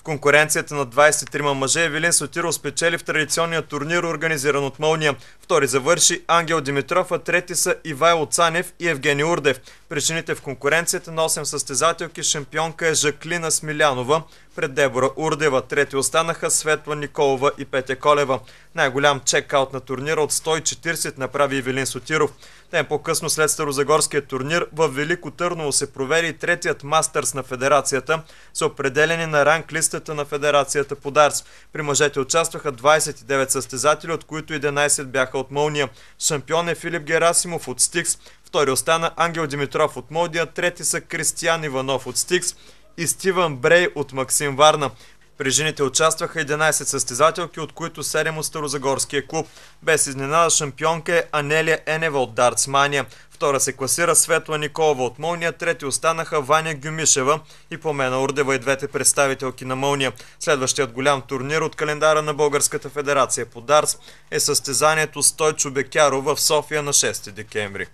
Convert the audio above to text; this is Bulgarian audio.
В конкуренцията на 23 мъже Евелин Сотиров спечели в традиционния турнир, организиран от Мълния. Втори завърши Ангел Димитров, а трети са Ивайло Цанев и Евгений Урдев. Причините в конкуренцията на 8 състезателки шампионка е Жаклина Смилянова, пред Дебора Урдева трети останаха Светла Николова и Петя Колева. Най-голям чекаут на турнира от 140 направи Евелин Сотиров. Ден по-късно след Старозагорския турнир в Велико Търново се провери третият мастърс на федерацията с определени на ранг листата на федерацията по Дарс. При мъжете участваха 29 състезатели, от които 11 бяха от Мълния. Шампион е Филип Герасимов от Стикс, втори остана Ангел Димитров от молния, трети са Кристиян Иванов от Стикс, и Стивън Брей от Максим Варна. При жените участваха 11 състезателки, от които 7 от Старозагорския клуб. Без изненада шампионка е Анелия Енева от Дартсмания. Втора се класира Светла Николова от молния. трети останаха Ваня Гюмишева и Помена Урдева и двете представителки на Мълния. Следващият голям турнир от календара на Българската федерация по Дарс е състезанието Стойчо Бекяро в София на 6 декември.